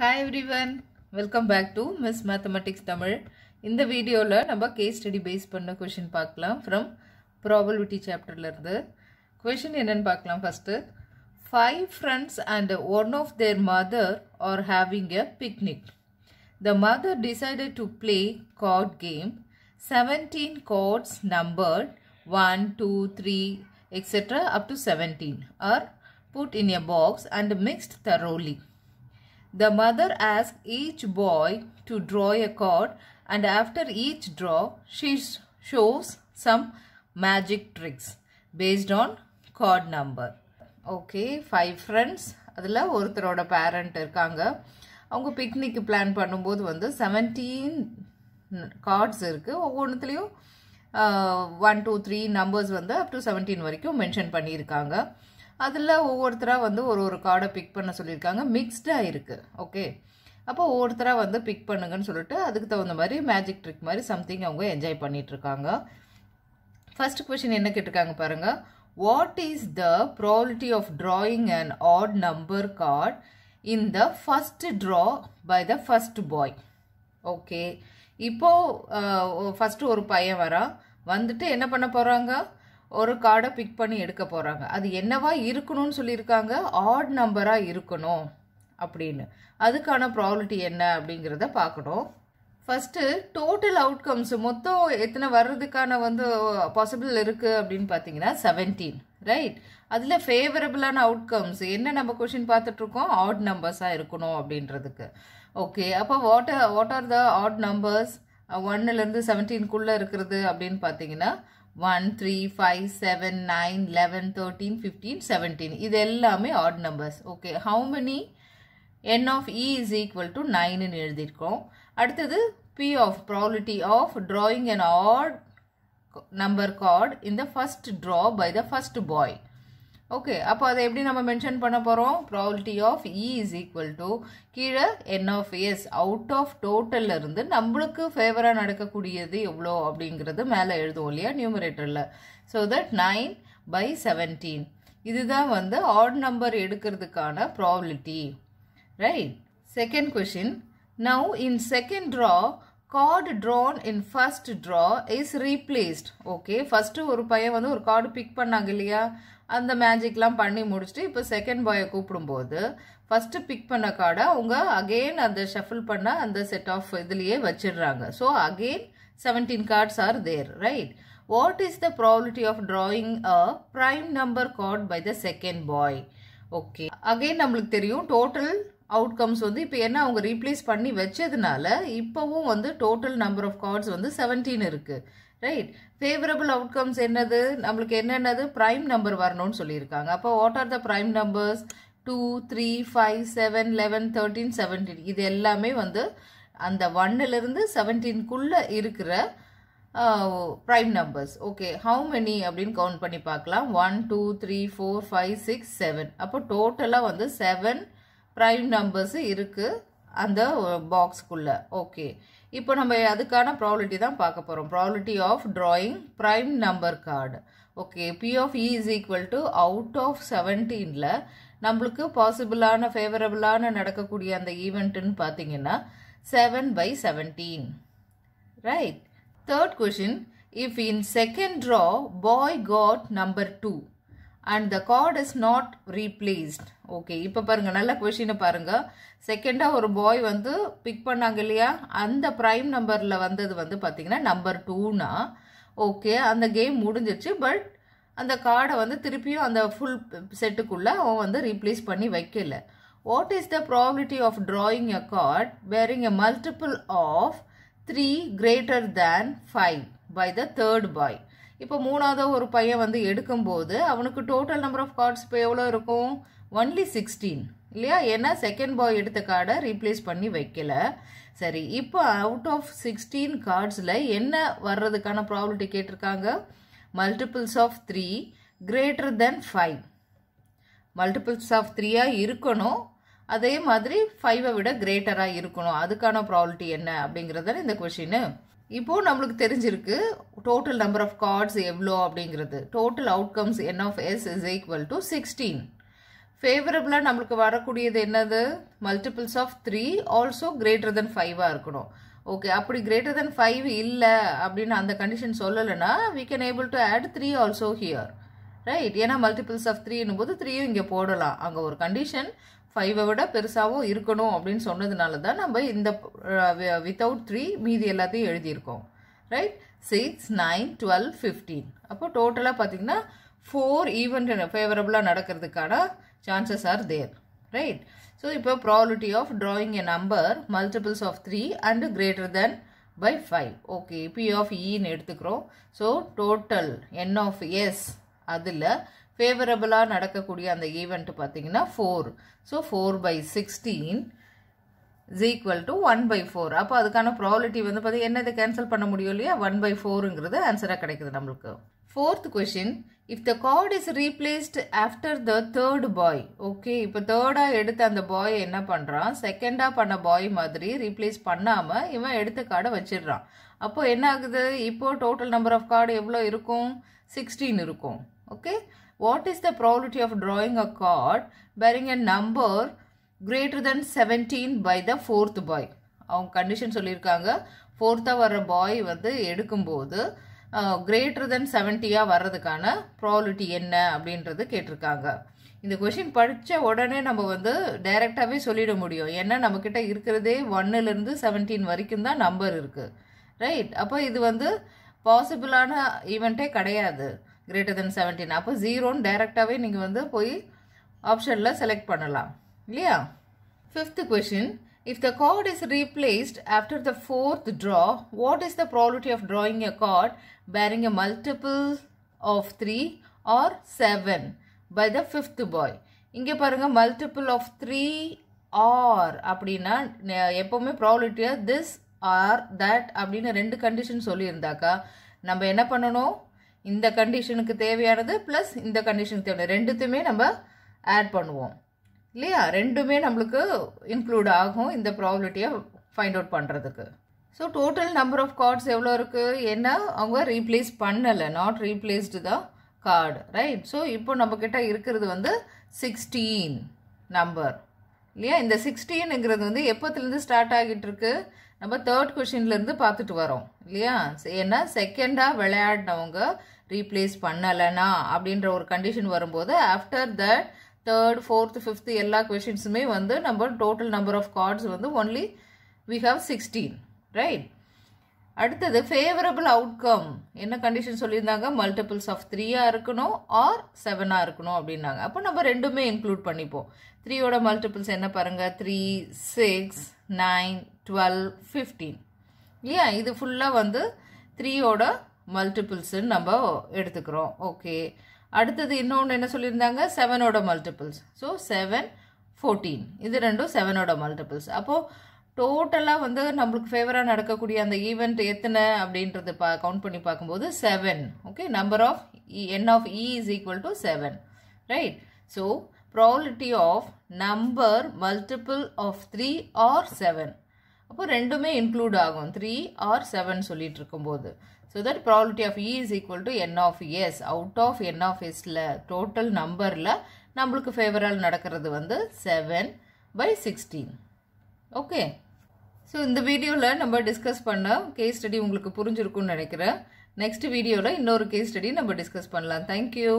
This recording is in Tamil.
Hi everyone welcome back to miss mathematics Tamil இந்த வீடியோவில் நம்ம கேஸ் ஸ்டடி பேஸ் பண்ண கொஷின் பார்க்கலாம் ஃப்ரம் ப்ராபபிலிட்டி சாப்டர்லேருந்து கொஷின் என்னென்னு பார்க்கலாம் first five friends and one of their mother are having a picnic the mother decided to play card game seventeen cards numbered one two three etc up to 17 are put in box and mixed mixed thoroughly. The mother asked each boy to draw a card and after each draw, she shows some magic tricks based on card number. Okay, five friends. அதில் ஒருத்தரோட பேரண்ட் இருக்காங்க அவங்க பிக்னிக்கு பிளான் பண்ணும்போது வந்து செவன்டீன் கார்ட்ஸ் இருக்குது ஒவ்வொன்றத்துலேயும் ஒன் டூ த்ரீ நம்பர்ஸ் வந்து அப் டு செவன்டீன் வரைக்கும் மென்ஷன் பண்ணியிருக்காங்க அதில் ஒவ்வொருத்தராக வந்து ஒரு ஒரு கார்டை பிக் பண்ண சொல்லியிருக்காங்க மிக்ஸ்டாக இருக்குது ஓகே அப்போ ஒவ்வொருத்தராக வந்து பிக் பண்ணுங்கன்னு சொல்லிட்டு அதுக்கு தகுந்த மாதிரி மேஜிக் ட்ரிக் மாதிரி சம்திங் அவங்க என்ஜாய் பண்ணிகிட்ருக்காங்க ஃபஸ்ட் கொஷின் என்ன கேட்டிருக்காங்க பாருங்கள் what is the probability of drawing and odd number card in the first draw by the first boy okay இப்போது ஃபஸ்ட்டு ஒரு பையன் வரான் வந்துட்டு என்ன பண்ண போகிறாங்க ஒரு கார்டை பிக் பண்ணி எடுக்க போகிறாங்க அது என்னவா இருக்கணும்னு சொல்லியிருக்காங்க ஆட் நம்பராக இருக்கணும் அப்படின்னு அதுக்கான ப்ராபிலிட்டி என்ன அப்படிங்கிறத பார்க்கணும் ஃபஸ்ட்டு டோட்டல் அவுட்கம்ஸ் மொத்தம் எத்தனை வர்றதுக்கான வந்து பாசிபிள் uh, இருக்குது அப்படின்னு பார்த்தீங்கன்னா செவன்டீன் ரைட் அதில் ஃபேவரபிளான அவுட்கம்ஸ் என்ன நம்ம கொஷின் பார்த்துட்ருக்கோம் ஆட் நம்பர்ஸாக இருக்கணும் அப்படின்றதுக்கு ஓகே அப்போ what what are the odd numbers ஒன்னுலேருந்து செவன்டீன்குள்ளே இருக்கிறது அப்படின்னு பார்த்தீங்கன்னா 1, 3, 5, 7, 9, 11, 13, 15, 17. இது எல்லாமே odd numbers. Okay. How many n of e is equal to 9 ன்னு எழுதிருக்கோம். அடுத்தது p of probability of drawing an odd number card in the first draw by the first boy. Okay அப்போ அதை எப்படி நம்ம மென்ஷன் பண்ண போகிறோம் probability of E is equal to கீழே N of S out of டோட்டலில் இருந்து நம்மளுக்கு ஃபேவராக நடக்கக்கூடியது எவ்வளோ அப்படிங்கிறது மேலே எழுதுவோம் இல்லையா நியூமரேட்டரில் so that nine by seventeen இதுதான் வந்து ஆட் நம்பர் எடுக்கிறதுக்கான probability right second question now in second draw card drawn in first draw is replaced okay first ஒரு பையன் வந்து ஒரு கார்டு பிக் பண்ணாங்க இல்லையா அந்த மேஜிக்லாம் பண்ணி முடிச்சுட்டு இப்போ செகண்ட் பாயை கூப்பிடும்போது ஃபஸ்ட்டு பிக் பண்ண கார்டை அவங்க அகெயின் அந்த ஷஃபில் பண்ண அந்த செட் ஆஃப் இதுலேயே வச்சிடுறாங்க so again seventeen cards are there right what is the probability of drawing a prime number card by the second boy okay again நம்மளுக்கு தெரியும் டோட்டல் அவுட்கம்ஸ் வந்து இப்போ என்ன அவங்க ரீப்ளேஸ் பண்ணி வச்சதுனால இப்போவும் வந்து டோட்டல் நம்பர் ஆஃப் கார்ட்ஸ் வந்து செவன்டீன் இருக்குது ரைட் ஃபேவரபிள் அவுட்கம்ஸ் என்னது நம்மளுக்கு என்னென்னது ப்ரைம் நம்பர் வரணும்னு சொல்லியிருக்காங்க அப்போ what are the prime numbers two three five seven eleven thirteen seventeen இது எல்லாமே வந்து அந்த ஒன்னிலிருந்து செவன்டீன்குள்ளே இருக்கிற prime numbers okay how many அப்படின்னு கவுண்ட் பண்ணி பார்க்கலாம் one two three four five six seven அப்போ டோட்டலாக வந்து செவன் ப்ரைம் நம்பர்ஸு இருக்குது அந்த பாக்ஸ்க்குள்ளே uh, ஓகே இப்போ நம்ம அதுக்கான ப்ராபிலிட்டி தான் பார்க்க போகிறோம் probability of drawing prime number card okay P of E is equal to out of செவன்டீனில் நம்மளுக்கு பாசிபிளான ஃபேவரபுளான நடக்கக்கூடிய அந்த ஈவெண்ட்டுன்னு பார்த்தீங்கன்னா seven by seventeen right third question if in second draw boy got number two and the card is not replaced okay இப்போ பாருங்கள் நல்ல கொஷினை பாருங்கள் செகண்டாக ஒரு பாய் வந்து பிக் பண்ணாங்க இல்லையா அந்த ப்ரைம் நம்பரில் வந்தது வந்து பார்த்திங்கன்னா நம்பர் டூனா ஓகே அந்த கேம் முடிஞ்சிருச்சு பட் அந்த கார்டை வந்து திருப்பியும் அந்த ஃபுல் செட்டுக்குள்ளே அவன் வந்து ரீப்ளேஸ் பண்ணி வைக்கல what is the probability of drawing a card bearing a multiple of three greater than five by the third boy இப்போ மூணாவது ஒரு பையன் வந்து எடுக்கும்போது அவனுக்கு டோட்டல் நம்பர் ஆஃப் கார்ட்ஸ் இப்போ எவ்வளோ இருக்கும் ஒன்லி சிக்ஸ்டீன் இல்லையா ஏன்னா செகண்ட் பாய் எடுத்த கார்டை ரீப்ளேஸ் பண்ணி வைக்கல சரி இப்போ அவுட் ஆஃப் சிக்ஸ்டீன் கார்ட்ஸில் என்ன வர்றதுக்கான ப்ராப்ளிட்டி கேட்டிருக்காங்க multiples of three greater than five multiples of த்ரீயாக இருக்கணும் அதே மாதிரி ஃபைவை விட கிரேட்டராக இருக்கணும் அதுக்கான ப்ராபிலிட்டி என்ன அப்படிங்கிறது இந்த கொஷின்னு இப்போது நம்மளுக்கு தெரிஞ்சிருக்கு டோட்டல் நம்பர் ஆஃப் கார்ட்ஸ் எவ்வளோ அப்படிங்கிறது total outcomes N of S is equal to sixteen ஃபேவரபுளாக நம்மளுக்கு வரக்கூடியது என்னது multiples of three also greater than ஃபைவாக இருக்கணும் ஓகே அப்படி கிரேட்டர் தென் ஃபைவ் இல்லை அப்படின்னு அந்த கண்டிஷன் சொல்லலைன்னா we can able to add three also here right ஏன்னா மல்டிபிள்ஸ் ஆஃப் த்ரீன்னும் போது த்ரீயும் இங்கே போடலாம் அங்கே ஒரு கண்டிஷன் ஃபைவை விட பெருசாகவும் இருக்கணும் அப்படின்னு சொன்னதுனால தான் நம்ம இந்த வித்தவுட் த்ரீ மீதி எல்லாத்தையும் எழுதியிருக்கோம் right six nine twelve fifteen அப்போ டோட்டலாக பார்த்தீங்கன்னா ஃபோர் ஈவெண்ட் ஃபேவரபுளாக நடக்கிறதுக்கான chances are there right so இப்போ probability of drawing a number multiples of three and greater than by five okay P of இன்னு எடுத்துக்கிறோம் so total N of S அதில் ஃபேவரபுளாக நடக்கக்கூடிய அந்த ஈவெண்ட்டு பார்த்தீங்கன்னா four so four by sixteen is equal to one by four அப்போ அதுக்கான ப்ராபிலிட்டி வந்து பார்த்தீங்கன்னா என்ன இதை கேன்சல் பண்ண முடியும் இல்லையா ஒன் பை ஃபோருங்கிறது ஆன்சராக கிடைக்குது நம்மளுக்கு fourth question if the card is replaced after the third boy okay இப்போ தேர்டாக எடுத்த அந்த பாய் என்ன பண்ணுறான் செகண்டாக பண்ண பாய் மாதிரி ரீப்ளேஸ் பண்ணாமல் இவன் எடுத்த கார்டை வச்சிடுறான் அப்போது என்ன ஆகுது இப்போது டோட்டல் நம்பர் ஆஃப் கார்டு எவ்வளோ இருக்கும் 16 இருக்கும் okay what is the probability of drawing a card bearing a number greater than 17 by the fourth boy அவங்க கண்டிஷன் சொல்லியிருக்காங்க ஃபோர்த்தாக வர்ற பாய் வந்து எடுக்கும்போது கிரேட்டர் தென் செவன்ட்டியாக வர்றதுக்கான ப்ராபிலிட்டி என்ன அப்படின்றது கேட்டிருக்காங்க இந்த கொஷின் படித்த உடனே நம்ம வந்து டைரெக்டாகவே சொல்லிட முடியும் ஏன்னா நம்மக்கிட்ட இருக்கிறதே ஒன்னுலேருந்து செவன்டீன் வரைக்கும் தான் நம்பர் இருக்குது ரைட் அப்போ இது வந்து பாசிபிளான ஈவெண்ட்டே கிடையாது கிரேட்டர் தென் செவன்டீன் அப்போ ஜீரோன்னு டைரெக்டாகவே நீங்கள் வந்து போய் ஆப்ஷனில் செலக்ட் பண்ணலாம் இல்லையா fifth question if the card is replaced after the fourth draw what is the probability of drawing a card bearing a multiple of three or seven by the fifth boy இங்கே பாருங்கள் மல்டிபிள் ஆஃப் த்ரீ ஆர் அப்படின்னா எப்போவுமே ப்ராபிலிட்டியாக திஸ் ஆர் தட் அப்படின்னு ரெண்டு கண்டிஷன் சொல்லியிருந்தாக்கா நம்ம என்ன பண்ணணும் இந்த கண்டிஷனுக்கு தேவையானது ப்ளஸ் இந்த கண்டிஷனுக்கு தேவையான ரெண்டுத்துமே நம்ம ஆட் பண்ணுவோம் இல்லையா ரெண்டுமே நம்மளுக்கு இன்க்ளூட் ஆகும் இந்த ப்ராபிலிட்டியை ஃபைண்ட் அவுட் பண்ணுறதுக்கு so total number of cards எவ்வளோ இருக்குது என்ன அவங்க ரீப்ளேஸ் பண்ணலை not replaced the card right so இப்போ நம்மக்கிட்ட இருக்கிறது வந்து சிக்ஸ்டீன் நம்பர் இல்லையா இந்த சிக்ஸ்டீனுங்கிறது வந்து எப்போத்துலேருந்து ஸ்டார்ட் ஆகிட்டு இருக்கு நம்ம தேர்ட் கொஷின்லேருந்து பார்த்துட்டு வரோம் இல்லையா ஏன்னா செகண்டாக விளையாடினவங்க ரீப்ளேஸ் பண்ணலைனா அப்படின்ற ஒரு கண்டிஷன் வரும்போது after that third fourth fifth எல்லா கொஷின்ஸுமே வந்து நம்ம டோட்டல் நம்பர் ஆஃப் கார்ட்ஸ் வந்து only we have sixteen right அடுத்தது ஃபேவரபிள் அவுட்கம் என்ன கண்டிஷன் சொல்லியிருந்தாங்க மல்டிபிள்ஸ் ஆஃப் த்ரீயாக இருக்கணும் ஆர் செவனாக இருக்கணும் அப்படின்னாங்க அப்போ நம்ம ரெண்டுமே இன்க்ளூட் பண்ணிப்போம் த்ரீயோட மல்டிபிள்ஸ் என்ன பாருங்கள் three six nine twelve fifteen ஏன் இது ஃபுல்லாக வந்து த்ரீயோட மல்டிபிள்ஸுன்னு நம்ம எடுத்துக்கிறோம் ஓகே அடுத்தது இன்னொன்று என்ன சொல்லியிருந்தாங்க செவனோட மல்டிபிள்ஸ் ஸோ செவன் ஃபோர்டீன் இது ரெண்டும் செவனோட மல்டிபிள்ஸ் அப்போது டோட்டலாக வந்து நம்மளுக்கு ஃபேவராக நடக்கக்கூடிய அந்த ஈவெண்ட் எத்தனை அப்படின்றது பா கவுண்ட் பண்ணி பார்க்கும்போது seven okay number of N of E is equal to seven right so probability of number multiple of three or seven அப்போ ரெண்டுமே இன்க்ளூட் ஆகும் த்ரீ ஆர் செவன் சொல்லிட்டு இருக்கும்போது so that probability of E is equal to N of S out of N of எஸ்ல டோட்டல் நம்பரில் நம்மளுக்கு ஃபேவரால் நடக்கிறது வந்து seven by sixteen okay so இந்த வீடியோவில் நம்ம டிஸ்கஸ் பண்ண கேஸ் ஸ்டடி உங்களுக்கு புரிஞ்சிருக்கும்னு நினைக்கிறேன் நெக்ஸ்ட் வீடியோவில் இன்னொரு கேஸ் ஸ்டடி நம்ம டிஸ்கஸ் பண்ணலாம் தேங்க்யூ